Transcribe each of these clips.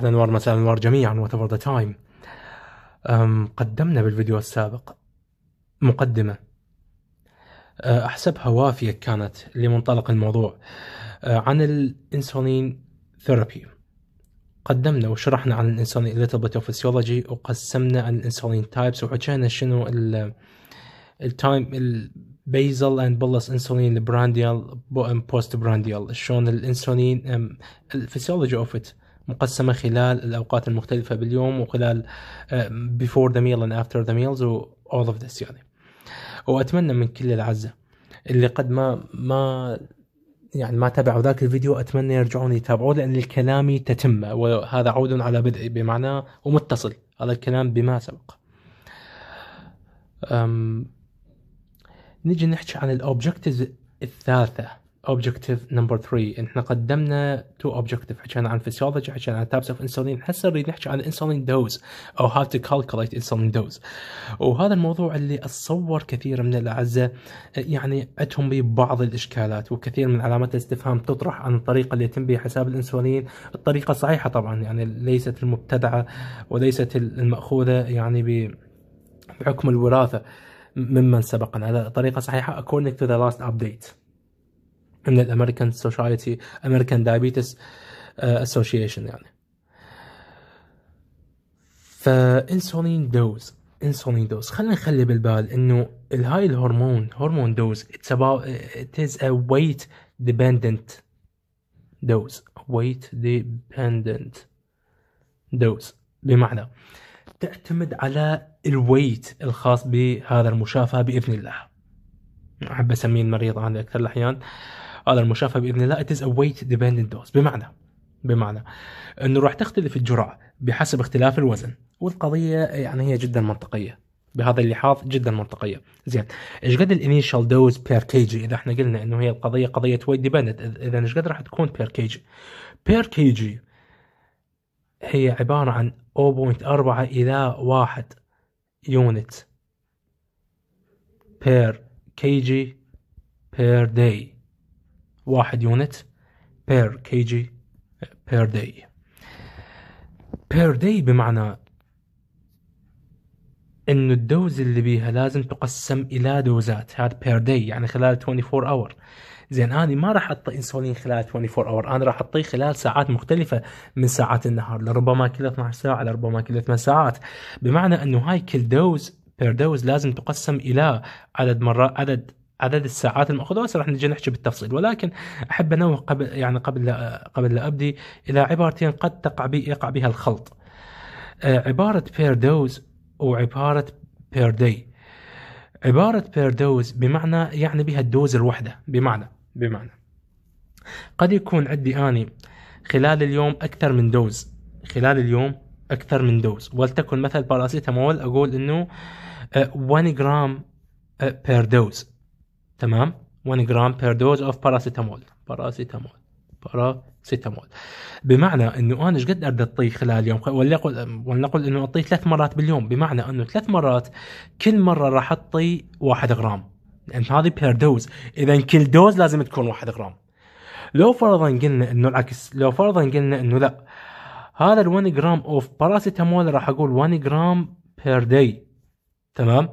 أهلا ونور مساء الأنوار جميعا ايفر ذا تايم قدمنا بالفيديو السابق مقدمة أه، أحسبها وافية كانت لمنطلق الموضوع أه، عن الإنسولين ثيرابي قدمنا وشرحنا عن الانسولين little bit of physiology وقسمنا عن الانسولين تايبس وحكينا شنو التايم البيزل اند بولس انسولين البرانديال بوست برانديال شلون الانسولين الفسيولوجي اوف ات مقسمة خلال الأوقات المختلفة باليوم وخلال آه، before the meal and after the meals و all of this يعني وأتمنى من كل العزة اللي قد ما ما يعني ما تابعوا ذاك الفيديو أتمنى يرجعون يتابعوه لأن الكلام تتمة وهذا عود على بدء بمعنى ومتصل هذا الكلام بما سبق أم... نجي نحكي عن الأوبجكتيفز الثالثة اوبجكتيف نمبر 3 احنا قدمنا تو اوبجكتيف حكينا عن فيسيولوجي حكينا عن تابس اوف انسولين هسه نريد نحكي عن انسولين دوز او هاو تو كالكوليت انسولين دوز وهذا الموضوع اللي اتصور كثير من الاعزاء يعني عندهم به بعض الاشكالات وكثير من علامات الاستفهام تطرح عن الطريقه اللي يتم بها حساب الانسولين الطريقه صحيحه طبعا يعني ليست المبتدعه وليست الماخوذه يعني بحكم الوراثه ممن سبقنا طريقه صحيحه according to the last update من الامريكان سوشايتي امريكان دايابيتس اسوشيشن يعني فانسولين دوز انسولين دوز خلينا نخلي بالبال انه هاي الهرمون هرمون دوز اتس about it ا ويت ديبندنت دوز ويت ديبندنت دوز بمعنى تعتمد على الويت الخاص بهذا المشافه باذن الله احب اسميه المريض عندي اكثر الاحيان آه هذا المشافه باذن الله it is a weight dependent dose بمعنى بمعنى انه راح تختلف الجرعه بحسب اختلاف الوزن والقضيه يعني هي جدا منطقيه بهذا اللحاظ جدا منطقيه زين ايش قد الانيشال دوز بير كي جي اذا احنا قلنا انه هي القضيه قضيه ويت ديبندنت اذا ايش قد راح تكون بير كي جي بير كي جي هي عباره عن 0.4 الى 1 يونت بير كي جي بير داي واحد يونت بير كي جي بير داي بير داي بمعنى انه الدوز اللي بيها لازم تقسم الى دوزات هذا بير داي يعني خلال 24 اور زين انا ما راح اعطي انسولين خلال 24 اور انا راح اعطيه خلال ساعات مختلفه من ساعات النهار لربما كل 12 ساعه لربما كل 8 ساعات بمعنى انه هاي كل دوز بير دوز لازم تقسم الى عدد مرات عدد عدد الساعات المأخوذة وهسه راح نجي نحكي بالتفصيل ولكن أحب أنوه قبل يعني قبل قبل لا أبدي إلى عبارتين قد تقع بي يقع بها الخلط آه، عبارة بير دوز وعبارة بير داي عبارة بير دوز بمعنى يعني بها الدوز الوحدة بمعنى بمعنى قد يكون عندي أني خلال اليوم أكثر من دوز خلال اليوم أكثر من دوز ولتكن مثل باراسيتامول أقول إنه 1 جرام بير دوز تمام 1 جرام بير دوز اوف باراسيتامول باراسيتامول باراسيتامول بمعنى انه انا ايش قد بدي اطي خلال اليوم ولنقل ولنقل انه اطي ثلاث مرات باليوم بمعنى انه ثلاث مرات كل مره راح اطي 1 جرام لان هذه بير دوز اذا كل دوز لازم تكون 1 جرام لو فرضا قلنا انه العكس لو فرضا قلنا انه لا هذا ال 1 جرام اوف باراسيتامول راح اقول 1 جرام بير داي تمام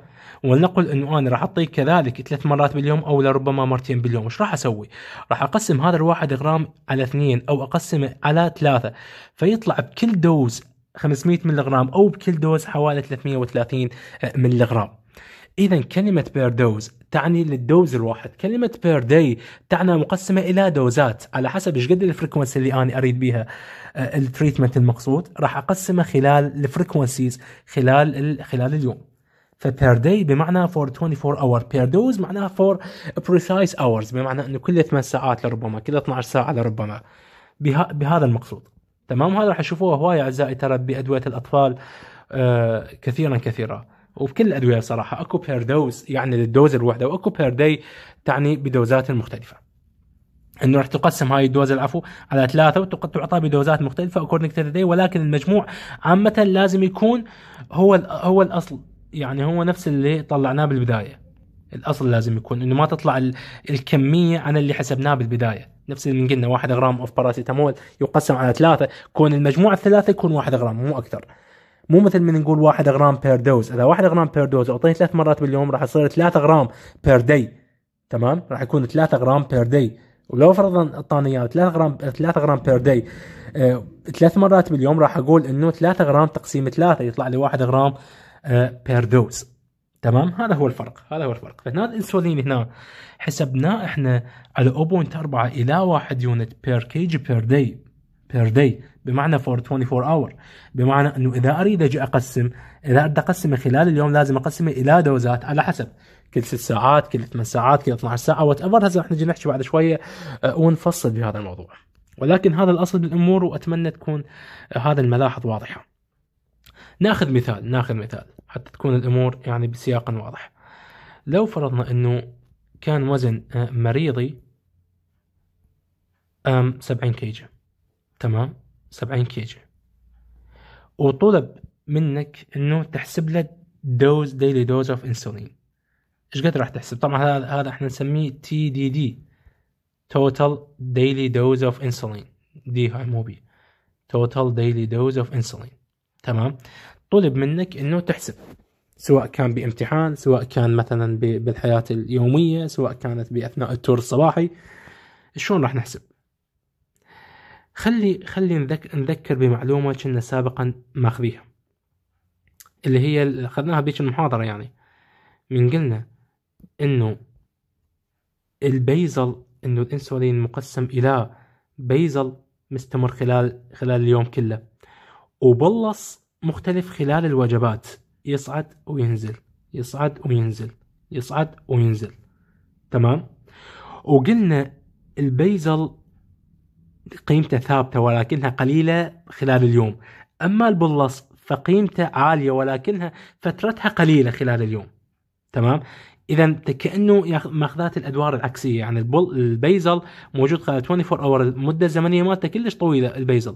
ولنقل انه انا راح اعطيك كذلك ثلاث مرات باليوم او لربما مرتين باليوم ايش راح اسوي راح اقسم هذا الواحد غرام على اثنين او اقسمه على ثلاثة فيطلع بكل دوز 500 ملغرام غرام او بكل دوز حوالي 330 ملغرام. غرام اذا كلمه بير دوز تعني للدوز الواحد كلمة بير داي تعني مقسمة إلى دوزات على حسب إيش قد الفريكونسي اللي أنا أريد بيها آه، التريتمنت المقصود راح أقسمه خلال الفريكونسيز خلال خلال اليوم فبير داي بمعنى فور 24 اور بير دوز معناها فور بريسايز اورز بمعنى انه كل 8 ساعات لربما كل 12 ساعه لربما بها بهذا المقصود تمام هذا راح تشوفوه هواي اعزائي ترى بادويه الاطفال آه كثيرا كثيرا وبكل الادويه صراحه اكو بير دوز يعني للدوز الوحده واكو بير داي تعني بدوزات مختلفه انه راح تقسم هاي الدوز العفو على ثلاثه تعطى بدوزات مختلفه اكوردنج تو ولكن المجموع عامه لازم يكون هو هو الاصل يعني هو نفس اللي طلعناه بالبدايه الاصل لازم يكون انه ما تطلع ال... الكميه عن اللي حسبناه بالبدايه نفس اللي قلنا 1 غرام اوف باراسيتامول يقسم على ثلاثه كون المجموع الثلاثه يكون 1 غرام مو اكثر مو مثل من نقول 1 غرام بير دوز اذا 1 غرام بير دوز اعطيه ثلاث مرات باليوم راح يصير 3 غرام بير داي تمام راح يكون 3 غرام بير داي ولو فرضا اعطاني اياه 3 غرام 3 غرام بير داي آه، ثلاث مرات باليوم راح اقول انه 3 غرام تقسيم 3 يطلع لي 1 غرام بير دوز تمام هذا هو الفرق هذا هو الفرق فهنا الانسولين هنا حسبناه احنا على 0.4 الى 1 يونت بير كي جي بير داي بير داي بمعنى فور 24 اور بمعنى انه اذا اريد اجي اقسم اذا اريد اقسمه خلال اليوم لازم اقسمه الى دوزات على حسب كل ست ساعات كل ثمان ساعات كل 12 ساعه وات ايفر هسه راح نجي نحكي بعد شويه آه، ونفصل بهذا الموضوع ولكن هذا الاصل بالامور واتمنى تكون هذا الملاحظ واضحه ناخذ مثال ناخذ مثال حتى تكون الامور يعني بسياق واضح لو فرضنا انه كان وزن آه، مريضي 70 كيجي تمام 70 كيجي وطلب منك انه تحسب له دوز ديلي دوز اوف انسولين ايش قد راح تحسب طبعا هذا هذا احنا نسميه تي دي دي توتال ديلي دوز اوف انسولين دي هاي مو بي توتال ديلي دوز اوف انسولين تمام طلب منك انه تحسب سواء كان بامتحان سواء كان مثلا بالحياه اليوميه سواء كانت باثناء التور الصباحي شلون راح نحسب خلي خلي نذكر, نذكر بمعلومه كنا سابقا ماخذيها اللي هي اخذناها بيش المحاضره يعني من قلنا انه البيزل انه الانسولين مقسم الى بيزل مستمر خلال خلال اليوم كله وبلص مختلف خلال الوجبات يصعد وينزل يصعد وينزل يصعد وينزل تمام وقلنا البيزل قيمته ثابتة ولكنها قليلة خلال اليوم أما البلص فقيمته عالية ولكنها فترتها قليلة خلال اليوم تمام اذا كانه ماخذات الادوار العكسيه يعني البل البيزل موجود 24 اور المده الزمنيه مالته كلش طويله البيزل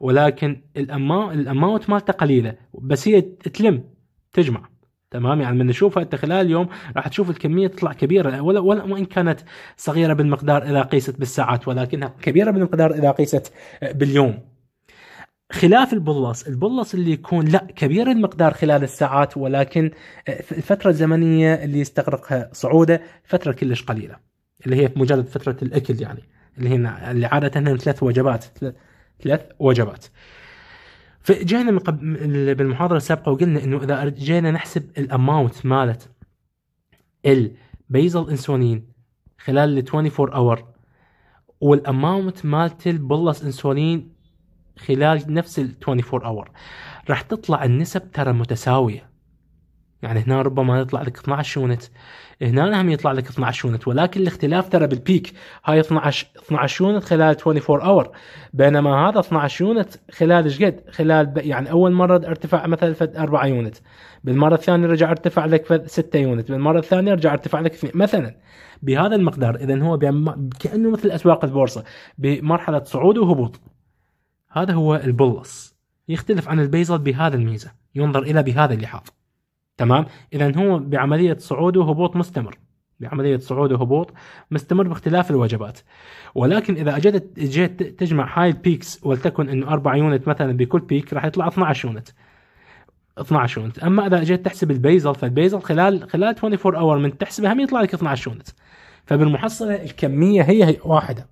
ولكن الأما الاماوت مالته قليله بس هي تلم تجمع تمام يعني من نشوفها انت خلال اليوم راح تشوف الكميه تطلع كبيره ولا ولا وان كانت صغيره بالمقدار اذا قيست بالساعات ولكنها كبيره بالمقدار اذا قيست باليوم خلاف البلص البلص اللي يكون لا كبير المقدار خلال الساعات ولكن الفترة آه، الزمنية اللي يستغرقها صعوده فترة كلش قليلة اللي هي مجرد فترة الأكل يعني اللي هي اللي عادة ثلاث وجبات ثلاث وجبات فجينا بالمحاضرة السابقة وقلنا انه اذا جينا نحسب الاماونت مالت البيزل انسولين خلال ال 24 اور والاماونت مالت البلس انسولين خلال نفس ال 24 اور راح تطلع النسب ترى متساويه يعني هنا ربما يطلع لك 12 يونت هنا هم يطلع لك 12 يونت ولكن الاختلاف ترى بالبيك هاي 12 12 يونت خلال 24 اور بينما هذا 12 يونت خلال ايش قد؟ خلال يعني اول مره ارتفع مثلا 4 يونت بالمره الثانيه رجع ارتفع لك 6 يونت بالمره الثانيه رجع ارتفع لك 2 مثلا بهذا المقدار اذا هو كانه مثل اسواق البورصه بمرحله صعود وهبوط هذا هو البلص يختلف عن البيزل بهذا الميزة ينظر إلى بهذا اللحاظ تمام إذا هو بعملية صعود وهبوط مستمر بعملية صعود وهبوط مستمر باختلاف الوجبات ولكن إذا أجدت جيت تجمع هاي البيكس ولتكن أنه 4 يونت مثلا بكل بيك راح يطلع 12 يونت 12 يونت اما اذا جيت تحسب البيزل فالبيزل خلال خلال 24 اور من تحسبها هم يطلع لك 12 يونت فبالمحصله الكميه هي, هي واحده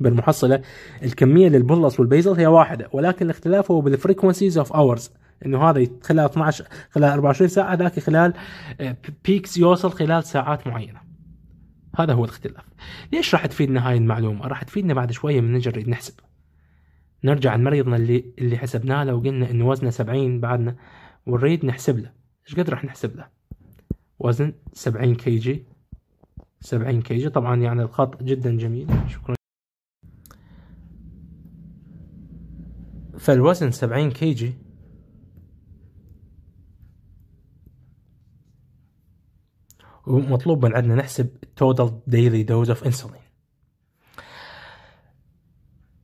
بالمحصلة الكمية للبلص والبيزل هي واحدة ولكن الاختلاف هو بالفريكونسيز اوف اورز انه هذا خلال 12 خلال 24 ساعة ذاك خلال بيكس آه، يوصل خلال ساعات معينة هذا هو الاختلاف ليش راح تفيدنا هاي المعلومة راح تفيدنا بعد شوية من نجري نحسب نرجع لمريضنا اللي اللي حسبناه لو قلنا انه وزنه 70 بعدنا ونريد نحسب له ايش قد راح نحسب له وزن 70 كي جي 70 كي جي طبعا يعني الخط جدا جميل شكرا فالوزن كي كيجي ومطلوب من عندنا نحسب total daily dose of insulin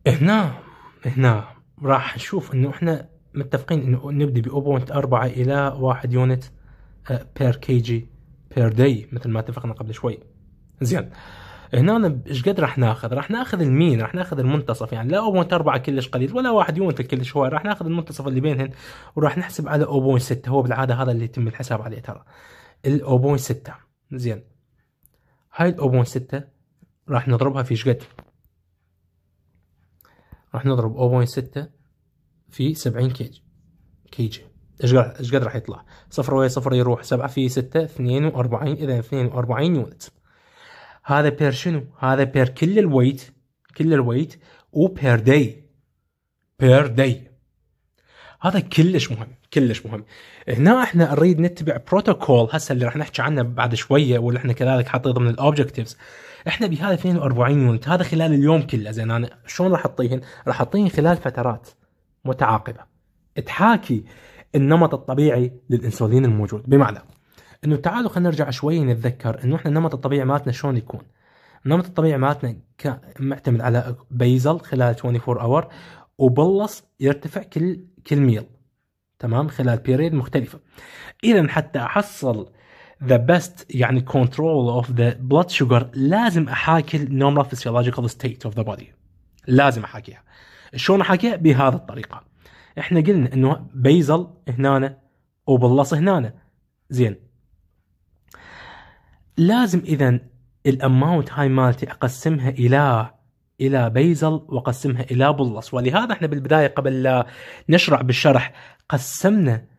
هنا هنا راح نشوف انه احنا متفقين انه نبدي ب 0.4 الى 1 يونت بير كي جي بير داي مثل ما اتفقنا قبل شوي زين هنا ايش قد راح ناخذ؟ راح ناخذ المين؟ راح ناخذ المنتصف يعني لا 0.4 كلش قليل ولا واحد يونت كلش هواي راح ناخذ المنتصف اللي بينهن وراح نحسب على 0.6 هو بالعاده هذا اللي يتم الحساب عليه ترى ال 0.6 زين هاي ال 0.6 راح نضربها في ايش قد؟ راح نضرب 0.6 في 70 كيج كيج ايش قد ايش قد راح يطلع صفر ويا صفر يروح 7 في 6 42 اذا 42 يونت هذا بير شنو هذا بير كل الويت كل الويت وبير داي بير داي هذا كلش مهم كلش مهم هنا احنا نريد نتبع بروتوكول هسه اللي راح نحكي عنه بعد شويه واللي احنا كذلك حاطينه ضمن الاوبجكتيفز احنا بهذا 42 يونت هذا خلال اليوم كله زين انا شلون راح اعطيهن؟ راح اعطيهن خلال فترات متعاقبه تحاكي النمط الطبيعي للانسولين الموجود بمعنى انه تعالوا خلينا نرجع شوي نتذكر انه احنا نمط الطبيعي مالتنا شلون يكون نمط الطبيعي مالتنا معتمد على بيزل خلال 24 اور وبلص يرتفع كل كل ميل تمام خلال بيريد مختلفه اذا حتى احصل ذا بيست يعني كنترول اوف ذا بلاد شوجر لازم احاكي النورمال فيسيولوجيكال ستيت اوف ذا بودي لازم احاكيها شلون احاكيها بهذه الطريقه احنا قلنا انه بيزل هنا وبلص هنا زين لازم اذا الاماونت هاي مالتي اقسمها الى الى بيزل واقسمها الى بولس ولهذا احنا بالبدايه قبل لا نشرع بالشرح قسمنا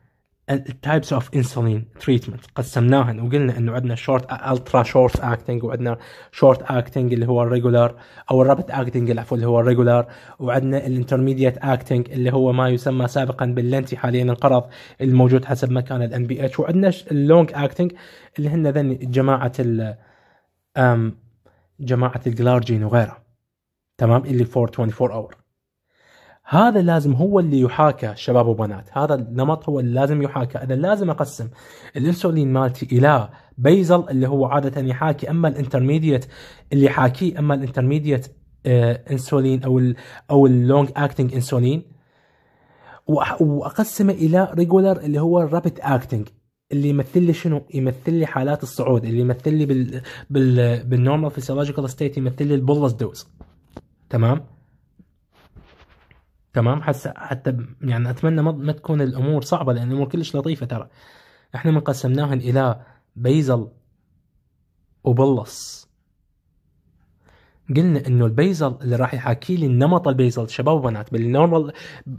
التايبس اوف انسولين تريتمنت قسمناهن وقلنا انه عندنا شورت الترا شورت اكتنج وعندنا شورت اكتنج اللي هو الريجولار او الرابت اكتنج العفو اللي هو الريجولار وعندنا الانترميديت اكتنج اللي هو ما يسمى سابقا باللنتي حاليا انقرض الموجود حسب مكان الان بي اتش وعندنا اللونج اكتنج اللي هن ذن جماعه ال جماعه الجلارجين وغيره تمام اللي 424 اور هذا لازم هو اللي يحاكى شباب وبنات هذا النمط هو اللي لازم يحاكى انا لازم اقسم الانسولين مالتي الى بيزل اللي هو عاده يحاكي اما الانترميديت اللي يحاكيه اما الانترميديت آه، انسولين او الـ او اللونج اكتنج انسولين واقسمه الى ريجولر اللي هو الرابيد اكتنج اللي يمثل لي شنو؟ يمثل لي حالات الصعود اللي يمثل لي بال بال بالنورمال فيسيولوجيكال ستيت يمثل لي البولس دوز تمام؟ تمام حس حتى يعني اتمنى ما تكون الامور صعبه لان الامور كلش لطيفه ترى احنا من قسمناهن الى بيزل وبلص قلنا انه البيزل اللي راح يحاكي لي النمط البيزل شباب وبنات بالنورمال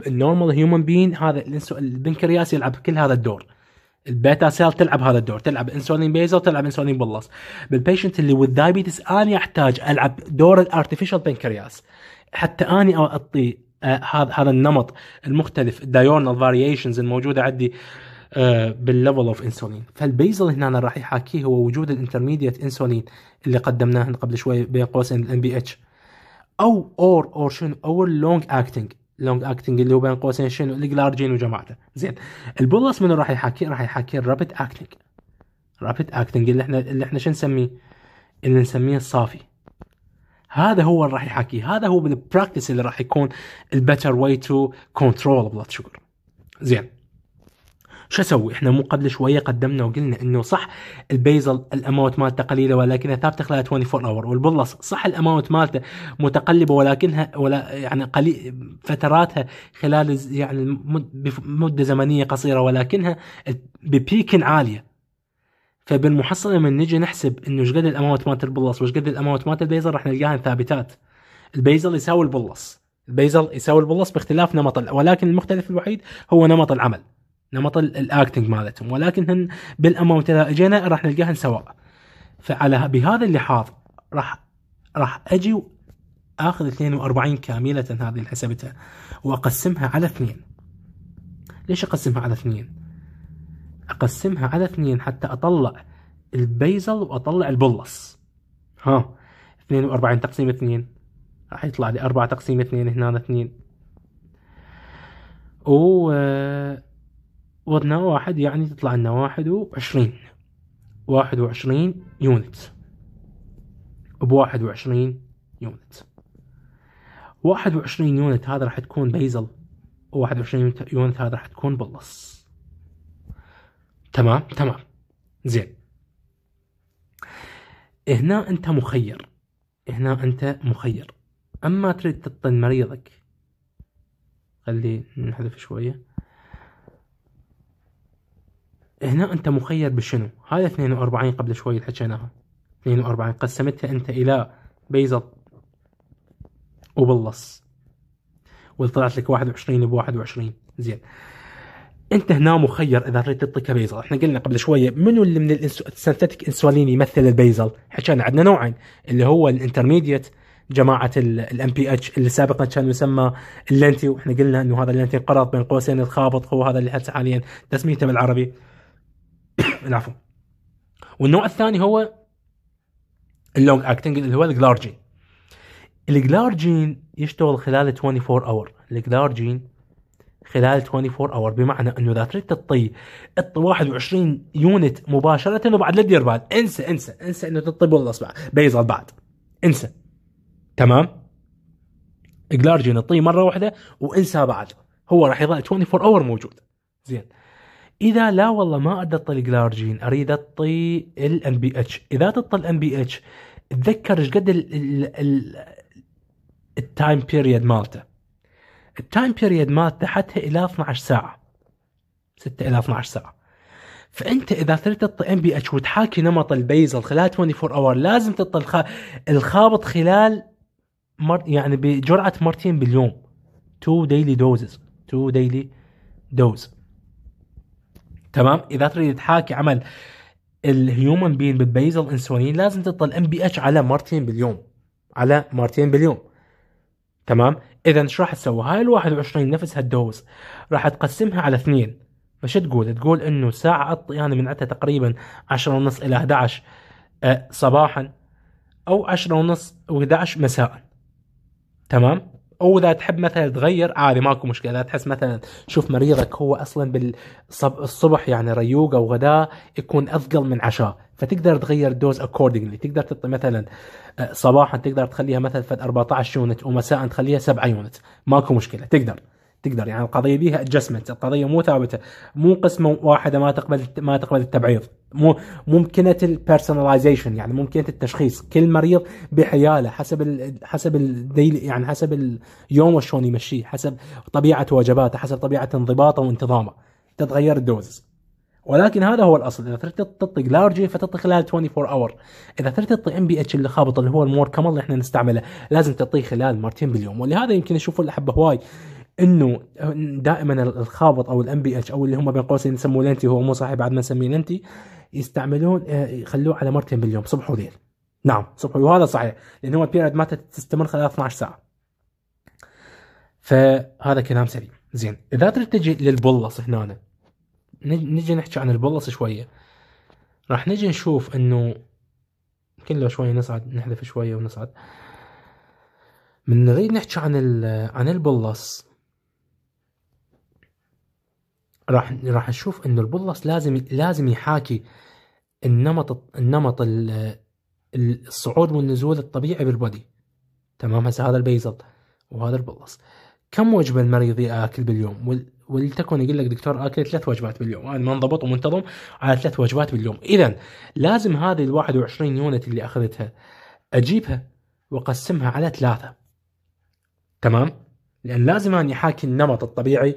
النورمال هيومن بين هذا البنكرياس يلعب كل هذا الدور البيتا سيل تلعب هذا الدور تلعب انسولين بيزل تلعب انسولين بلس بالبيشنت اللي دايبيتس اني احتاج العب دور الارتفيشال بنكرياس حتى اني اعطي آه، هذا هذا النمط المختلف الدايورنال فاريشنز الموجوده عندي بالليفل اوف انسولين فالبيزل هنا راح يحاكيه هو وجود الانترميديت انسولين اللي قدمناه قبل شوي بين قوسين الام بي اتش او اور اور شنو او اللونج اكتنج لونج اكتنج اللي هو بين قوسين شنو الجلارجين وجماعته زين البولس منو راح يحاكيه راح يحاكيه الرابيد اكتنج رابيد اكتنج اللي احنا اللي احنا شو نسميه اللي نسميه الصافي هذا هو اللي راح يحكي هذا هو البراكتس اللي راح يكون البتر واي تو كنترول بلاد شوجر زين شو اسوي؟ احنا مو قبل شويه قدمنا وقلنا انه صح البيزل الاماونت مالته قليله ولكنها ثابته خلال 24 اور والبلص صح الاماونت مالته متقلبه ولكنها ولا يعني قليل فتراتها خلال يعني مده زمنيه قصيره ولكنها ببيك عاليه فبالمحصله من نجي نحسب انه ايش قد الاماونت مالت البلص وايش قد الاماونت مالت البيزل راح نلقاها ثابتات البيزل يساوي البلص البيزل يساوي البلص باختلاف نمط ولكن المختلف الوحيد هو نمط العمل نمط الاكتنج مالتهم ولكن بالاماونت اذا اجينا راح نلقاهن سواء فعلى بهذا اللحاظ راح راح اجي اخذ 42 كامله هذه اللي حسبتها واقسمها على اثنين ليش اقسمها على اثنين؟ اقسمها على اثنين حتى اطلع البيزل واطلع البلص ها 42 تقسيم 2 راح يطلع لي 4 تقسيم 2 هنا 2 و وضنا واحد يعني تطلع لنا 21 21 يونت ب 21 يونت 21 يونت هذا راح تكون بيزل و21 يونت هذا راح تكون بلص تمام تمام زين هنا انت مخير هنا انت مخير اما تريد تطن مريضك خلي نحذف شوية هنا انت مخير بشنو هذا 42 قبل شوي اللي حكيناها 42 قسمتها انت الى بيزط وبلص وطلعت لك 21 ب 21 زين انت هنا مخير اذا تريد تعطيك بيزل احنا قلنا قبل شويه منو اللي من السنتيتك انسولين يمثل البيزل حكينا عندنا نوعين اللي هو الانترميديت جماعه الام بي اتش اللي سابقا كان يسمى اللنتي واحنا قلنا انه هذا اللنتي انقرض بين قوسين الخابط هو هذا اللي حتى حاليا تسميته بالعربي العفو والنوع الثاني هو اللونج اكتنج اللي هو الجلارجين الجلارجين يشتغل خلال 24 اور الجلارجين خلال 24 اور بمعنى انه اذا تريد تطي تطي 21 يونت مباشره وبعد لا تدير بال انسى انسى انسى انه تطي اصبع بيزغل بعد انسى تمام اقلارجي نطي مره واحده وانسى بعد هو راح يظل 24 اور موجود زين اذا لا والله ما اريد اطي الجلارجين اريد اطي الام بي اتش اذا تطي الام بي اتش تذكر ايش قد التايم بيريد مالته التايم بيريد مات تحتها الى 12 ساعه 6 الى 12 ساعه فانت اذا تريد تطي ام بي اتش وتحاكي نمط البيزل خلال 24 اور لازم تطي الخابط خلال مر يعني بجرعه مرتين باليوم 2 ديلي دوزز 2 ديلي دوز تمام اذا تريد تحاكي عمل الهيومن بين بالبيزل انسولين لازم تطل ام بي اتش على مرتين باليوم على مرتين باليوم تمام اذا ايش راح تسوي هاي ال 21 نفسها الدوز راح تقسمها على اثنين فش تقول تقول انه ساعه أطي انا يعني من عتها تقريبا 10 ونص الى 11 آه، صباحا او 10 ونص و11 مساء تمام او اذا تحب مثلا تغير عادي ماكو مشكله اذا تحس مثلا شوف مريضك هو اصلا بالصبح يعني ريوق او غداء يكون اثقل من عشاء فتقدر تغير الدوز اكوردنجلي تقدر تعطي مثلا آه، صباحا تقدر تخليها مثلا فد 14 يونت ومساء تخليها 7 يونت ماكو مشكله تقدر تقدر يعني القضيه بيها ادجستمنت القضيه مو ثابته مو قسمه واحده ما تقبل ما تقبل التبعيض مو ممكنه البيرسوناليزيشن يعني ممكنه التشخيص كل مريض بحياله حسب الـ حسب الديل يعني حسب اليوم وشون يمشيه حسب طبيعه وجباته حسب طبيعه انضباطه وانتظامه تتغير الدوز ولكن هذا هو الاصل اذا تريد تطق لارجي فتطق خلال 24 اور اذا تريد تطق ام بي اتش اللي خابط اللي هو المور كمل اللي احنا نستعمله لازم تعطيه خلال مرتين باليوم ولهذا يمكن يشوفوا الاحبه هواي انه دائما الخابط او الام بي اتش او اللي هم بين قوسين يسموه لنتي هو مو صحيح بعد ما نسميه لنتي يستعملون آه، يخلوه على مرتين باليوم صبح وليل نعم صبح وهذا صحيح لان هو البيريد ما تستمر خلال 12 ساعه فهذا كلام سليم زين اذا تريد تجي للبلص هنا نجي نحكي عن البلص شويه راح نجي نشوف انه يمكن لو شويه نصعد نحذف شويه ونصعد من نريد نحكي عن عن البلص راح راح نشوف انه البلص لازم لازم يحاكي النمط النمط الصعود والنزول الطبيعي بالبودي تمام هسه هذا البيزل وهذا البلص كم وجبه المريض ياكل باليوم ولتكن يقول لك دكتور اكل ثلاث وجبات باليوم انا منضبط ومنتظم على ثلاث وجبات باليوم اذا لازم هذه ال 21 يونت اللي اخذتها اجيبها واقسمها على ثلاثه تمام لان لازم اني احاكي النمط الطبيعي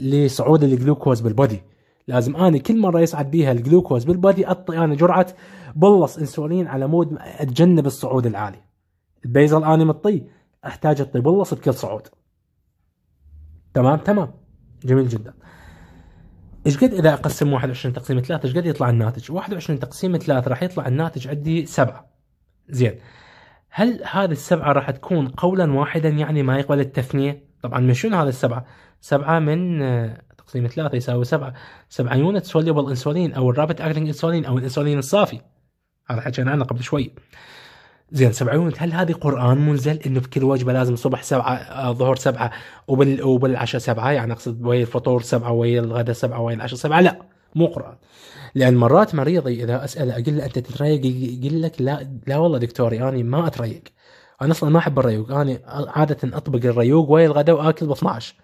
لصعود الجلوكوز بالبودي لازم انا كل مره يصعد بيها الجلوكوز بالبودي اعطي انا جرعه بلص انسولين على مود اتجنب الصعود العالي البيزل اني مطي احتاج اطي بلص بكل صعود تمام تمام جميل جدا ايش قد اذا اقسم 21 تقسيم 3 ايش قد يطلع الناتج 21 تقسيم 3 راح يطلع الناتج عندي 7 زين هل هذه السبعه راح تكون قولا واحدا يعني ما يقبل التثنيه طبعا من شنو هذا السبعة؟ سبعة من آه، تقسيم ثلاثة يساوي سبعة سبعة يونت سوليبل انسولين او الرابط اكتنج انسولين او الانسولين الصافي هذا حكينا عنه قبل شوي زين سبعة يونت هل هذه قرآن منزل انه بكل وجبة لازم صبح سبعة آه، ظهر سبعة وبال وبالعشاء سبعة يعني اقصد ويا الفطور سبعة ويا الغداء سبعة ويا العشاء سبعة لا مو قرآن لان مرات مريضي اذا اساله اقول له انت تتريق يقول لك لا لا والله دكتوري اني ما اتريق انا اصلا ما احب الريوق انا عاده اطبق الريوق ويا الغداء واكل ب 12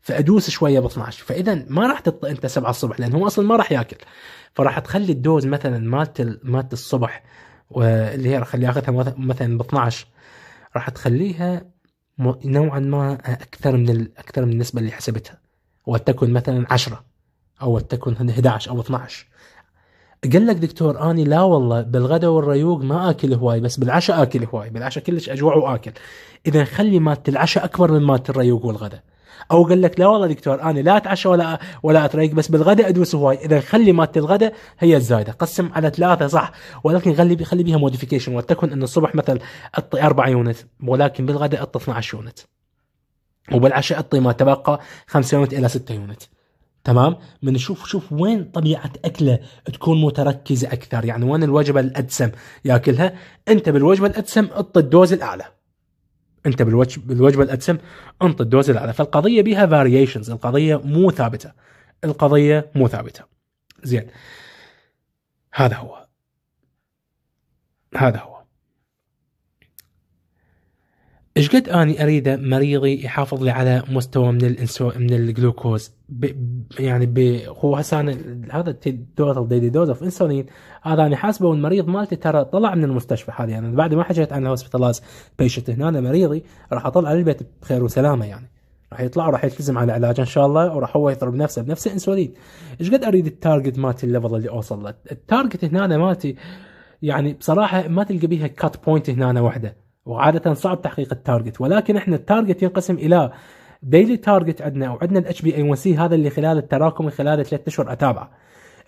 فادوس شويه ب 12 فاذا ما راح تطلع انت 7 الصبح لان هو اصلا ما راح ياكل فراح تخلي الدوز مثلا مالت مالت الصبح اللي هي راح ياخذها مثلا ب 12 راح تخليها نوعا ما اكثر من اكثر من النسبه اللي حسبتها ولتكن مثلا 10 او تكون 11 او 12 قال لك دكتور اني لا والله بالغداء والريوق ما اكل هواي بس بالعشاء اكل هواي بالعشاء كلش اجوع واكل اذا خلي مالت العشاء اكبر من مالت الريوق والغداء او قال لك لا والله دكتور انا لا اتعشى ولا ولا اتريق بس بالغداء ادوس هواي اذا خلي مالت الغداء هي الزايده قسم على ثلاثه صح ولكن خلي خلي بيها موديفيكيشن ولتكن ان الصبح مثلا اطي اربع يونت ولكن بالغداء اطي 12 يونت وبالعشاء اطي ما تبقى 5 يونت الى 6 يونت تمام من نشوف شوف وين طبيعه اكله تكون متركزه اكثر يعني وين الوجبه الادسم ياكلها انت بالوجبه الادسم انط الدوز الاعلى انت بالوجبه الادسم انط الدوز الاعلى فالقضيه بها فاريشنز القضيه مو ثابته القضيه مو ثابته زين هذا هو هذا هو ايش قد اني اريده مريضي يحافظ لي على مستوى من الانسو من الجلوكوز ب... يعني ب... هو هسه انا هذا التوتال ديلي دوز اوف انسولين هذا انا حاسبه والمريض مالتي ترى طلع من المستشفى حاليا يعني بعد ما حكيت عن الهوسبيتالايز بيشنت هنا أنا مريضي راح اطلع البيت بخير وسلامه يعني راح يطلع وراح يلتزم على علاجه ان شاء الله وراح هو يضرب نفسه بنفسه انسولين ايش قد اريد التارجت مالتي الليفل اللي اوصل له التارجت هنا مالتي يعني بصراحه ما تلقى بيها كات بوينت هنا واحده وعاده صعب تحقيق التارجت ولكن احنا التارجت ينقسم الى ديلي تارجت عندنا او عندنا الاتش بي اي 1 سي هذا اللي خلال التراكم خلال ثلاث اشهر اتابعه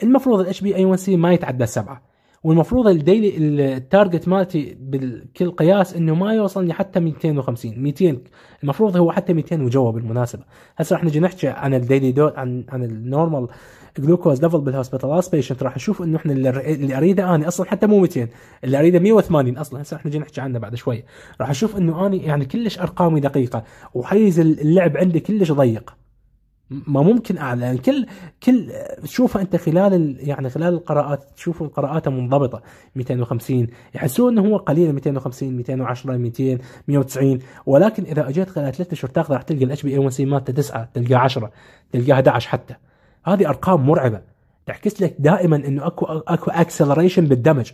المفروض الاتش بي اي 1 سي ما يتعدى سبعه والمفروض الديلي التارجت مالتي بكل قياس انه ما يوصلني حتى 250 200 المفروض هو حتى 200 وجوا بالمناسبه هسه راح نجي نحكي عن الديلي دو عن عن النورمال جلوكوز ليفل بالهوسبيتال بيشنت راح نشوف انه احنا اللي اريده انا اصلا حتى مو 200 اللي اريده 180 اصلا هسه راح نجي نحكي عنه بعد شوي راح اشوف انه اني يعني كلش ارقامي دقيقه وحيز اللعب عندي كلش ضيق ما ممكن اعلى يعني كل كل تشوفه انت خلال ال... يعني خلال القراءات تشوف قراءاته منضبطه 250 يحسون انه هو قليل 250 210 200 190 ولكن اذا اجيت خلال ثلاث اشهر تاخذ راح تلقى الاتش بي اي 1 سي مالته 9 تلقاه 10 تلقاه 11 حتى هذه ارقام مرعبه تعكس لك دائما انه اكو اكو اكسلريشن بالدمج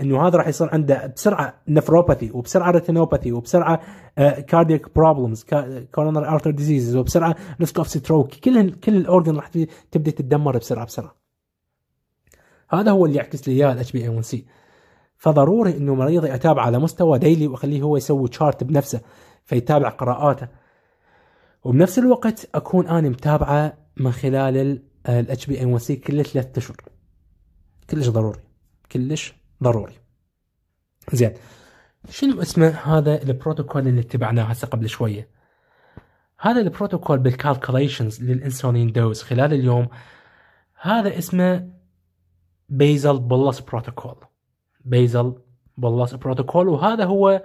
انه هذا راح يصير عنده بسرعه نفروباثي وبسرعه ريتينوباثي وبسرعه كاردياك بروبلمز كورونر ارتر ديزيزز وبسرعه ريسك اوف ستروك كل كل الاورجن راح تبدا تتدمر بسرعه بسرعه هذا هو اللي يعكس لي اياه الاتش بي اي 1 سي فضروري انه مريضي اتابعه على مستوى ديلي واخليه هو يسوي تشارت بنفسه فيتابع قراءاته وبنفس الوقت اكون انا متابعه من خلال الاتش بي اي 1 سي كل ثلاث اشهر كلش ضروري كلش ضروري زين شنو اسمه هذا البروتوكول اللي اتبعناه هسه قبل شويه هذا البروتوكول بالكالكوليشنز للانسولين دوز خلال اليوم هذا اسمه بيزل بولس بروتوكول بيزل بولس بروتوكول وهذا هو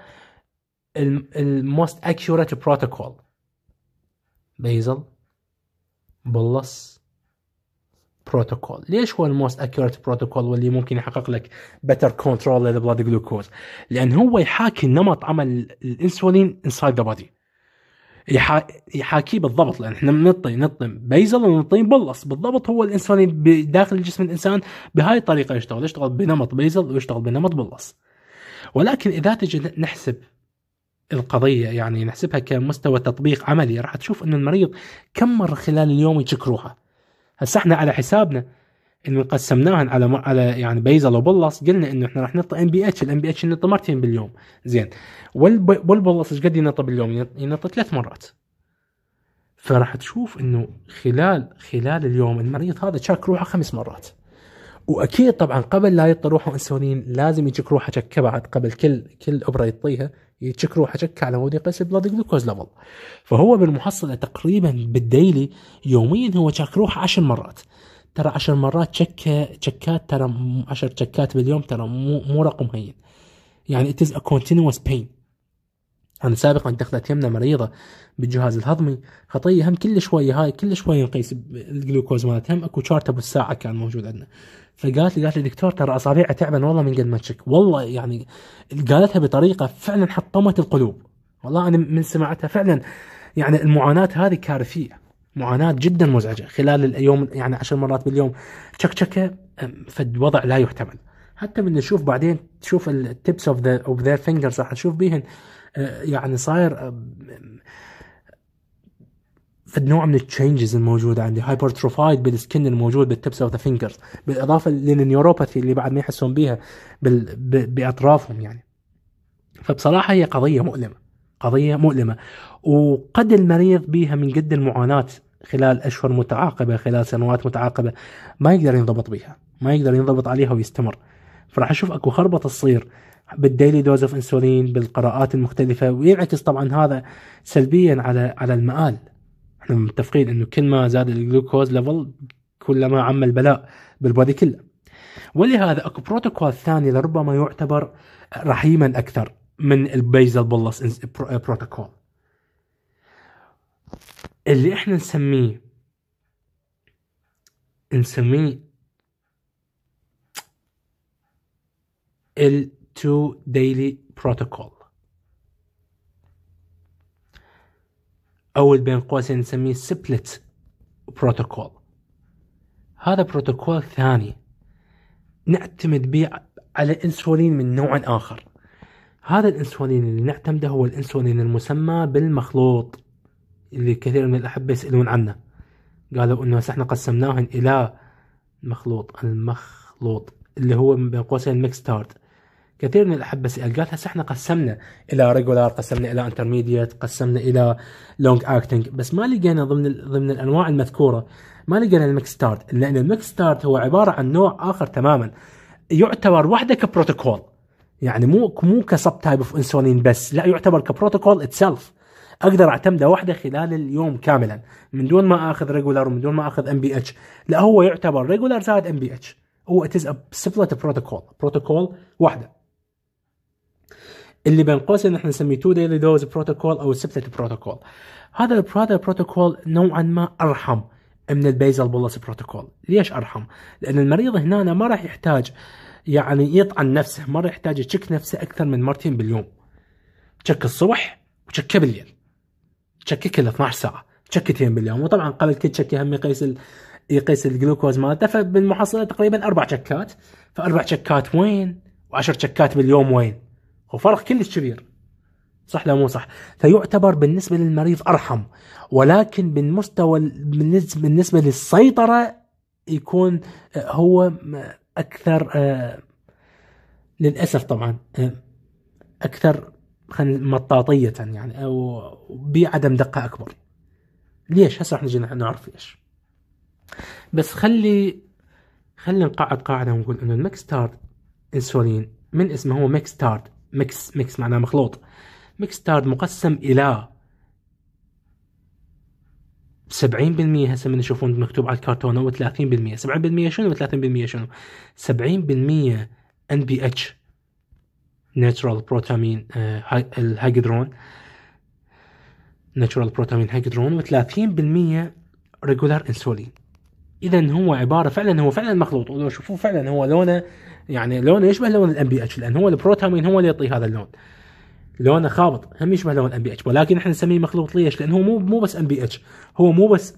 الموست اكيوريت بروتوكول بيزل بولس بروتوكول ليش هو الموست اكيورت بروتوكول واللي ممكن يحقق لك بتر كنترول للبلاد جلوكوز لان هو يحاكي نمط عمل الانسولين انسايد ذا بودي يحاكيه بالضبط لان احنا بنطي نطي بيزل ونطي بلص بالضبط هو الانسولين داخل جسم الانسان بهاي الطريقه يشتغل يشتغل بنمط بيزل ويشتغل بنمط بلص ولكن اذا تجي نحسب القضية يعني نحسبها كمستوى تطبيق عملي راح تشوف أن المريض كم مرة خلال اليوم يشك روحه هسه احنا على حسابنا انه قسمناهن على م... على يعني بيزل وبلص قلنا انه احنا راح نعطي ام بي اتش الام بي اتش نعطي مرتين باليوم زين والب... والبلص ايش قد ينطى باليوم؟ ينطى ثلاث مرات فراح تشوف انه خلال خلال اليوم المريض هذا شاك روحه خمس مرات واكيد طبعا قبل لا يطي روحه انسولين لازم يجيك روحه شكه بعد قبل كل كل ابره يطيها يتشك روحك على مود يقيس البلاد جلوكوز ليفل فهو بالمحصله تقريبا بالديلي يوميا هو تشك روحه 10 مرات ترى 10 مرات تشك تشكات ترى 10 تشكات باليوم ترى مو مو رقم هين يعني اتز ا كونتينوس بين انا سابقا دخلت يمنا مريضه بالجهاز الهضمي خطيه هم كل شويه هاي كل شويه نقيس الجلوكوز مالتها هم اكو شارت ابو الساعه كان موجود عندنا فقالت لي قالت لي دكتور ترى اصابيعي تعبان والله من قد ما تشك والله يعني قالتها بطريقه فعلا حطمت القلوب والله انا من سمعتها فعلا يعني المعاناه هذه كارثيه معاناه جدا مزعجه خلال اليوم يعني عشر مرات باليوم تشك فد وضع لا يحتمل حتى من نشوف بعدين تشوف التبس اوف ذا اوف ذير فينجرز راح نشوف بيهن أه، يعني صاير فد نوع من التشينجز الموجوده عندي هايبرتروفايد بالسكن الموجود بالتبس اوف ذا فينجرز بالاضافه للنيوروباثي اللي بعد ما يحسون بيها بال... ب... باطرافهم يعني فبصراحه هي قضيه مؤلمه قضيه مؤلمه وقد المريض بها من قد المعاناه خلال اشهر متعاقبه خلال سنوات متعاقبه ما يقدر ينضبط بها ما يقدر ينضبط عليها ويستمر فراح اشوف اكو خربطه تصير بالديلي دوز اوف انسولين بالقراءات المختلفه وينعكس طبعا هذا سلبيا على على المآل احنا متفقين انه كل ما زاد الجلوكوز ليفل كل ما عم البلاء بالبودي كله ولهذا اكو بروتوكول ثاني لربما يعتبر رحيما اكثر من البيزل بولس آه، بروتوكول اللي احنا نسميه نسميه ال 2 ديلي بروتوكول أول بين قوسين نسميه سبلت بروتوكول هذا بروتوكول ثاني نعتمد به على انسولين من نوع آخر هذا الانسولين اللي نعتمده هو الانسولين المسمى بالمخلوط اللي كثير من الأحبة يسألون عنه قالوا انه احنا قسمناهن الى مخلوط المخلوط اللي هو بين قوسين ميكستارد كثير من الاحبه قالت هسه احنا قسمنا الى ريجولار قسمنا الى انترميديت قسمنا الى لونج اكتنج بس ما لقينا ضمن ضمن الانواع المذكوره ما لقينا الميكس ستارت لان الميكس ستارت هو عباره عن نوع اخر تماما يعتبر وحده كبروتوكول يعني مو مو كسب تايب اوف انسولين بس لا يعتبر كبروتوكول اتسلف اقدر اعتمده وحده خلال اليوم كاملا من دون ما اخذ ريجولار ومن دون ما اخذ ام بي اتش لا هو يعتبر ريجولار زائد ام بي اتش هو اتز سبلت بروتوكول بروتوكول وحده اللي بين قوسين احنا نسميه تو ديلي دوز بروتوكول او السبتلت بروتوكول هذا البروتوكول نوعا ما ارحم من البيزل بولس بروتوكول ليش ارحم لان المريض هنا ما راح يحتاج يعني يطعن نفسه ما راح يحتاج يشك نفسه اكثر من مرتين باليوم تشك الصبح وتشك بالليل تشك كل 12 ساعه تشكتين باليوم وطبعا قبل كل تشك هم يقيس ال... يقيس الجلوكوز مالته فبالمحصله تقريبا اربع تشكات فاربع تشكات وين وعشر تشكات باليوم وين وفرق كلش كبير صح لا مو صح فيعتبر بالنسبة للمريض أرحم ولكن بالمستوى بالنسبة للسيطرة يكون آه، هو أكثر آه، للأسف طبعا آه، أكثر مطاطية يعني أو بعدم دقة أكبر ليش هسه نجي نعرف ليش بس خلي خلي نقعد قاعدة ونقول إنه المكستارد انسولين من اسمه هو مكستارد ميكس ميكس معناه مخلوط ميكس تارد مقسم الى 70% هسه من يشوفون مكتوب على الكرتونه و30% 70% شنو و30% شنو 70% ان بي اتش ناتشرال بروتامين الهيدرون ناتشرال بروتامين هيدرون و30% ريجولار انسولين اذا هو عباره فعلا هو فعلا مخلوط ولو شوفوه فعلا هو لونه يعني لونه يشبه لون الام بي اتش لان هو البروتامين هو اللي يعطيه هذا اللون لونه خابط هم يشبه لون الام بي اتش ولكن احنا نسميه مخلوط ليش؟ لان هو مو مو بس ام بي اتش هو مو بس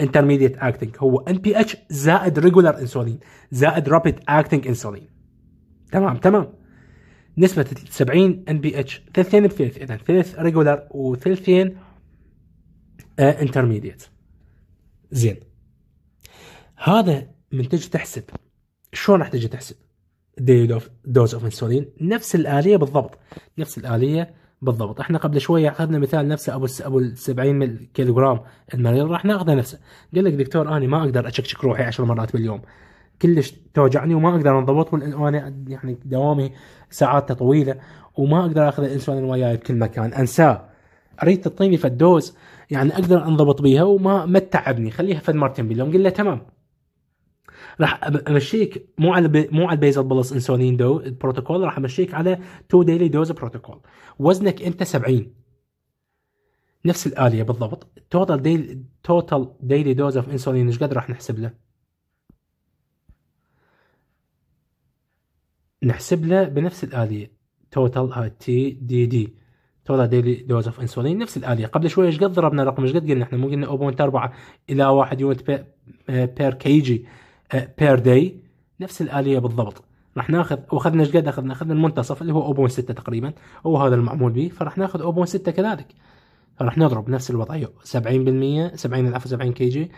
انترميديت اكتنج هو ان بي اتش زائد ريجولار انسولين زائد رابيد اكتنج انسولين تمام تمام نسبة 70 ان بي اتش ثلثين بثلث اذا ثلث ريجولار وثلثين انترميديت آه، زين هذا من تجي تحسب شلون راح تجي تحسب ديلي دوز اوف انسولين نفس الاليه بالضبط نفس الاليه بالضبط احنا قبل شويه اخذنا مثال نفسه ابو ابو ال 70 كيلوغرام المريض راح ناخذه نفسه قال لك دكتور انا ما اقدر اشكشك روحي 10 مرات باليوم كلش توجعني وما اقدر انضبط وانا يعني دوامي ساعاته طويله وما اقدر اخذ الانسولين وياي بكل مكان انساه اريد تعطيني فدوز يعني اقدر انضبط بيها وما ما تتعبني خليها فد مرتين باليوم قال له تمام راح امشيك مو على بي... مو على البيزل بلس انسولين دو البروتوكول راح امشيك على تو ديلي دوز بروتوكول وزنك انت 70 نفس الاليه بالضبط توتال ديلي توتال ديلي دوز اوف انسولين ايش قد راح نحسب له نحسب له بنفس الاليه توتال هاي تي دي دي توتال ديلي دوز اوف انسولين نفس الاليه قبل شوي ايش قد ضربنا رقم ايش قد قلنا احنا مو قلنا 0.4 الى 1 يونت بير كي جي بير آه، داي نفس الاليه بالضبط راح ناخذ واخذنا ايش قد اخذنا؟ اخذنا المنتصف اللي هو 0.6 تقريبا هو هذا المعمول به فراح ناخذ 0.6 كذلك فراح نضرب نفس الوضعيه 70% 70 عفوا 70 كي جي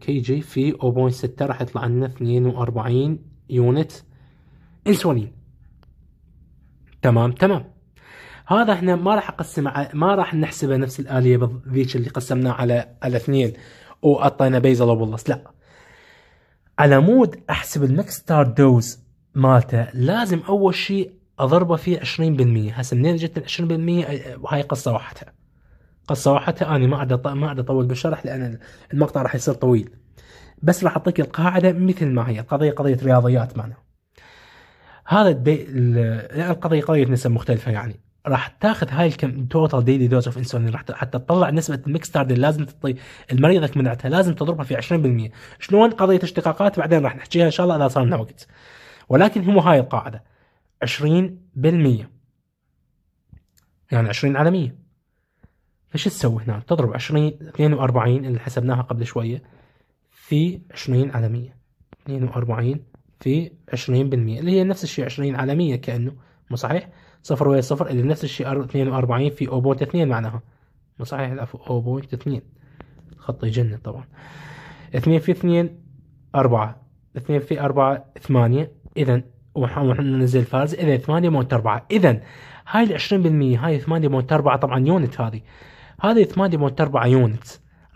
كي جي في 0.6 راح يطلع لنا 42 يونت انسولين تمام تمام هذا احنا ما راح اقسم ما راح نحسبه نفس الاليه ذيك اللي قسمناها على على اثنين واعطينا بيزل وبلس لا على مود احسب الماكس ستار دوز مالته لازم اول شيء اضربه فيه 20% هسه منين جت ال 20% وهاي قصه وحدها قصه وحدها انا ما عاد ما عاد اطول بالشرح لان المقطع راح يصير طويل بس راح اعطيك القاعده مثل ما هي القضيه قضيه رياضيات معنا هذا الدي... القضيه قضيه نسب مختلفه يعني راح تاخذ هاي الكم توتال ديلي دوز اوف انسولين راح حتى تطلع نسبه تارد اللي لازم تعطي المريضك منعتها لازم تضربها في 20% شلون قضيه اشتقاقات بعدين راح نحكيها ان شاء الله اذا صار لنا وقت ولكن هو هاي القاعده 20% يعني 20 على 100 فش تسوي هنا تضرب 20 42 اللي حسبناها قبل شويه في 20 على 100 42 في 20% اللي هي نفس الشيء 20 على 100 كانه مو صحيح صفر وهي صفر اللي نفس الشيء ار اثنين وأربعين في او بوينت اثنين معناها صحيح العفو او بوينت اثنين خط يجنن طبعا اثنين في اثنين أربعة اثنين في أربعة ثمانية إذا ونحن ننزل الفارز إذا ثمانية مونت أربعة إذا هاي العشرين بالمية هاي ثمانية مونت أربعة طبعا يونت هذه هذه ثمانية مونت أربعة يونت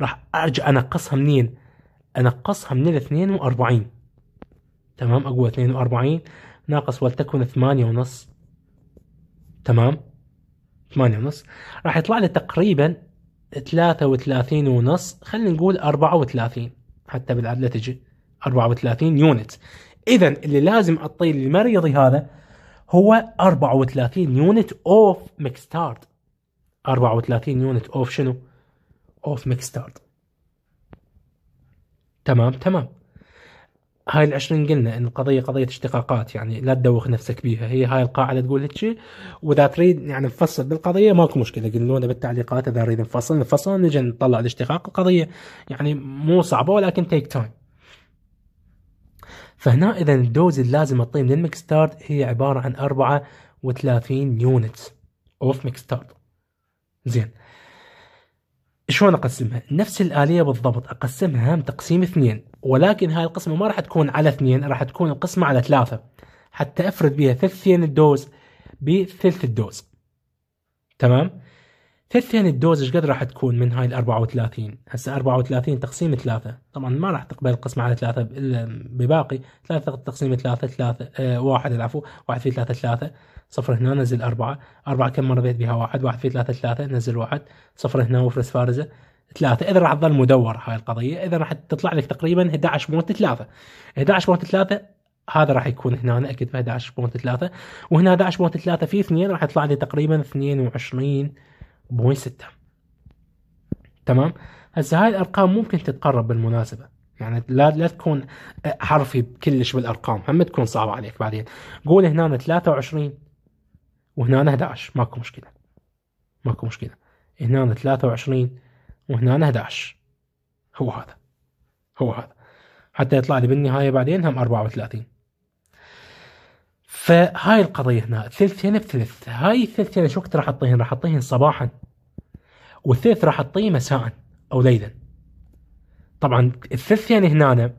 راح أرجع أنقصها منين؟ أنقصها من الاثنين وأربعين تمام أقوى اثنين وأربعين ناقص ولتكن ثمانية ونص تمام 8 ونص راح يطلع لي تقريبا 33 ونص خلينا نقول 34 حتى بالعدله تجي 34 يونت اذا اللي لازم اعطيه للمريض هذا هو 34 يونت اوف مكستارد 34 يونت اوف شنو؟ اوف مكستارد تمام تمام هاي العشرين قلنا ان القضيه قضيه اشتقاقات يعني لا تدوخ نفسك بيها هي هاي القاعده تقول هيك واذا تريد يعني نفصل بالقضيه ماكو مشكله قلنا لنا بالتعليقات اذا نريد نفصل نفصل نجي نطلع الاشتقاق القضيه يعني مو صعبه ولكن تيك تايم فهنا اذا الدوز اللازم تطيه من الميكس ستارت هي عباره عن 34 يونت اوف ميكس ستارت زين شلون اقسمها؟ نفس الاليه بالضبط اقسمها هم تقسيم اثنين ولكن هاي القسمه ما راح تكون على اثنين راح تكون القسمه على ثلاثه حتى افرد بها ثلثين الدوز بثلث الدوز تمام؟ ثلثين الدوز ايش قد راح تكون من هاي ال 34 هسه 34 تقسيم ثلاثة طبعا ما راح تقبل القسمة على ثلاثة بباقي ثلاثة تقسيم ثلاثة ثلاثة 1 آه، واحد العفو واحد في ثلاثة ثلاثة صفر هنا نزل أربعة أربعة كم مرة بيت بها واحد واحد في ثلاثة ثلاثة نزل واحد صفر هنا وفرس فارزة ثلاثة إذا راح تظل مدورة هاي القضية إذا راح تطلع لك تقريبا 11 بونت 3 11 بونت 3 هذا راح يكون هنا اكيد 11 بونت 3 وهنا 11 بونت 3 في 2 راح يطلع لي تقريبا 22 تمام هسه هاي الارقام ممكن تتقرب بالمناسبه يعني لا لا تكون حرفي كلش بالارقام هم تكون صعبه عليك بعدين قول هنا 23 وهنا 11 ماكو مشكله ماكو مشكله هنا 23 وهنا 11 هو هذا هو هذا حتى يطلع لي بالنهايه بعدين هم 34 فهاي القضيه هنا ثلثين بثلث هاي الثلثين شو وقت راح اعطيهن راح اعطيهن صباحا والثلث راح اعطيه مساء او ليلا طبعا الثلثين هنا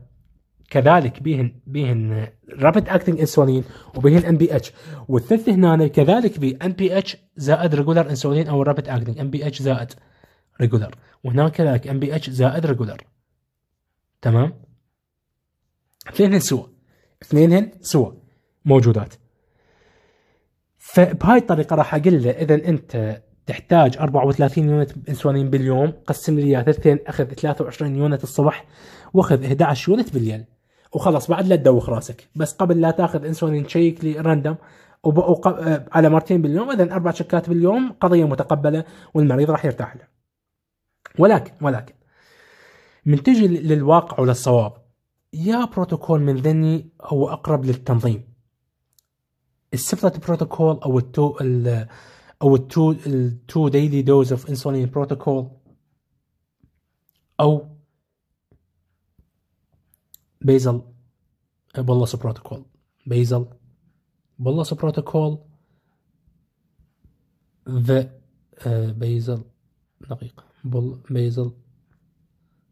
كذلك بيهن بيهن رابيد اكتنج انسولين وبيهن ام بي اتش والثلث هنا كذلك بي ام بي اتش زائد ريجولار انسولين او رابيد اكتنج ام بي اتش زائد ريجولار وهنا كذلك ام بي اتش زائد ريجولار تمام اثنينهن سوا اثنينهن سوا موجودات فبهاي الطريقه راح اقول له اذا انت تحتاج 34 يونت انسولين باليوم قسم لي اياها ثلثين اخذ 23 يونت الصبح واخذ 11 يونت بالليل وخلص بعد لا تدوخ راسك بس قبل لا تاخذ انسولين شيك لي راندم آه، على مرتين باليوم اذا اربع شكات باليوم قضيه متقبله والمريض راح يرتاح له ولكن ولكن من تجي للواقع وللصواب يا بروتوكول من ذني هو اقرب للتنظيم السبلت بروتوكول او التو ال او التو التو ديلي دوز اوف انسولين بروتوكول او بيزل أه، بولس بروتوكول بيزل بولس بروتوكول ذا أه، بيزل دقيقة بول بيزل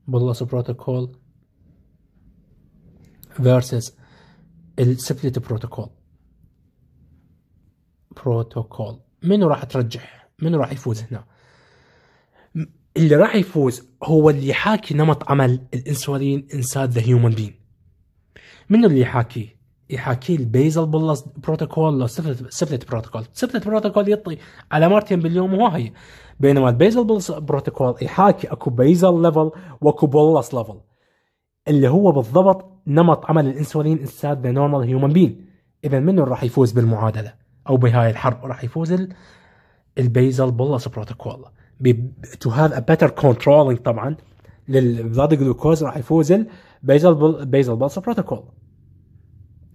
بولس بروتوكول versus السبلت بروتوكول بروتوكول منو راح ترجح منو راح يفوز هنا اللي راح يفوز هو اللي يحاكي نمط عمل الانسولين انساد ذا هيومن بين منو اللي يحاكيه يحاكي البيزل بلس بروتوكول لو سبلت بروتوكول سبلت بروتوكول يعطي على مرتين باليوم وهو هي بينما البيزل بلس بروتوكول يحاكي اكو بيزل ليفل واكو بلس ليفل اللي هو بالضبط نمط عمل الانسولين انساد ذا نورمال هيومن بين اذا منو راح يفوز بالمعادله او بهاي الحرب راح يفوز البيزل بولس بروتوكول تو هاف ا بيتر كنترولينج طبعا للبلاد جلوكوز راح يفوز البيزل بيزل بولس بروتوكول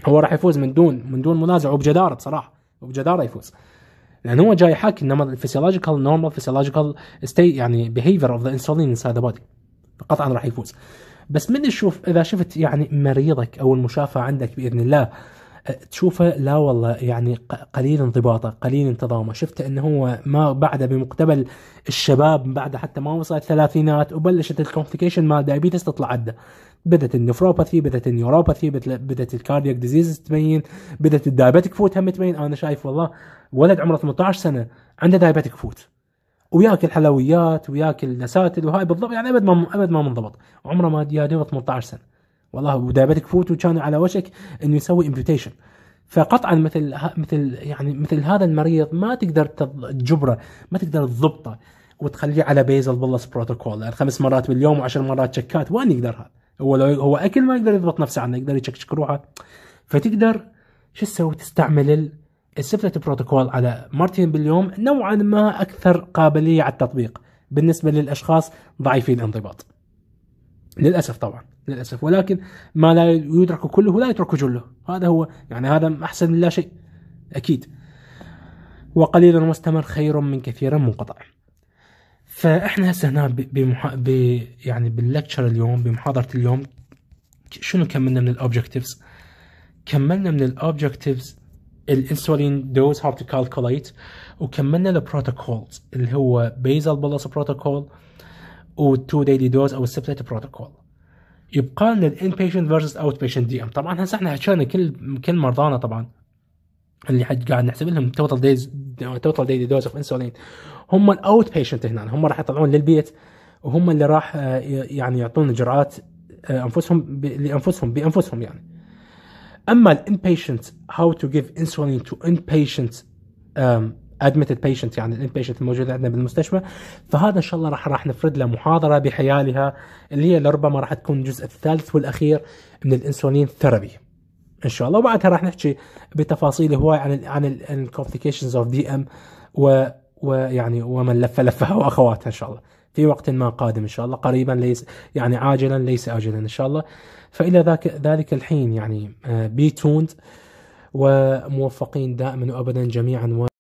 هو راح يفوز من دون من دون منازع وبجداره بصراحه وبجداره يفوز لان هو جاي حاكي انما الفسيولوجيكال نورمال فسيولوجيكال ستي يعني بيهيفير اوف ذا انسولين انسايد ذا بودي قطعا راح يفوز بس من يشوف اذا شفت يعني مريضك او المشافى عندك باذن الله تشوفه لا والله يعني قليل انضباطه قليل انتظامه شفت انه هو ما بعده بمقتبل الشباب بعده حتى ما وصل الثلاثينات وبلشت الكومبليكيشن مال دايبيتس تطلع عنده بدت النفروباثي بدت النيوروباثي بدت الكاردياك ديزيز تبين بدت الدايبيتك فوت هم تبين انا شايف والله ولد عمره 18 سنه عنده دايبيتك فوت وياكل حلويات وياكل نساتل وهاي بالضبط يعني ابد ما ابد ما منضبط عمره ما يا دوب 18 سنه والله ودابتك فوت وكان على وشك انه يسوي امبيوتيشن فقطعا مثل مثل يعني مثل هذا المريض ما تقدر تجبره ما تقدر تضبطه وتخليه على بيزل بلس بروتوكول خمس مرات باليوم وعشر مرات شكات وين يقدر هذا هو لو هو اكل ما يقدر يضبط نفسه عنه يقدر يشكشك روحه فتقدر شو تسوي تستعمل السفلت بروتوكول على مرتين باليوم نوعا ما اكثر قابليه على التطبيق بالنسبه للاشخاص ضعيفي الانضباط للاسف طبعا للاسف ولكن ما لا يدرك كله لا يترك جله هذا هو يعني هذا احسن من لا شيء اكيد وقليل مستمر خير من كثير منقطع فاحنا هسه هنا بمحا... ب... يعني باللكتشر اليوم بمحاضره اليوم شنو كملنا من الاوبجكتيفز كملنا من الاوبجكتيفز الانسولين دوز هاو تو كالكوليت وكملنا البروتوكولز اللي هو بيزل بلس بروتوكول و2 ديلي دوز او السبليت بروتوكول يبقى لنا الان بيشنت فيرسس اوت بيشنت دي ام طبعا هسه احنا حكينا كل كل مرضانا طبعا اللي قاعد نحسب لهم توتال دايز توتال دايلي دوز اوف انسولين هم الاوت بيشنت هنا هم راح يطلعون للبيت وهم اللي راح آه، يعني يعطون اجراءات آه، انفسهم لانفسهم بانفسهم يعني اما بيشنت هاو تو جيف انسولين تو بيشنت ادمتد بيشنت يعني الان بيشنت الموجوده عندنا بالمستشفى فهذا ان شاء الله راح راح نفرد له محاضره بحيالها اللي هي لربما راح تكون الجزء الثالث والاخير من الانسولين ثيرابي ان شاء الله وبعدها راح نحكي بتفاصيل هواي عن الـ عن الكومبليكيشنز اوف دي ام ويعني ومن لف لفها واخواتها ان شاء الله في وقت ما قادم ان شاء الله قريبا ليس يعني عاجلا ليس اجلا ان شاء الله فالى ذاك ذلك الحين يعني بي آه، توند وموفقين دائما وابدا جميعا و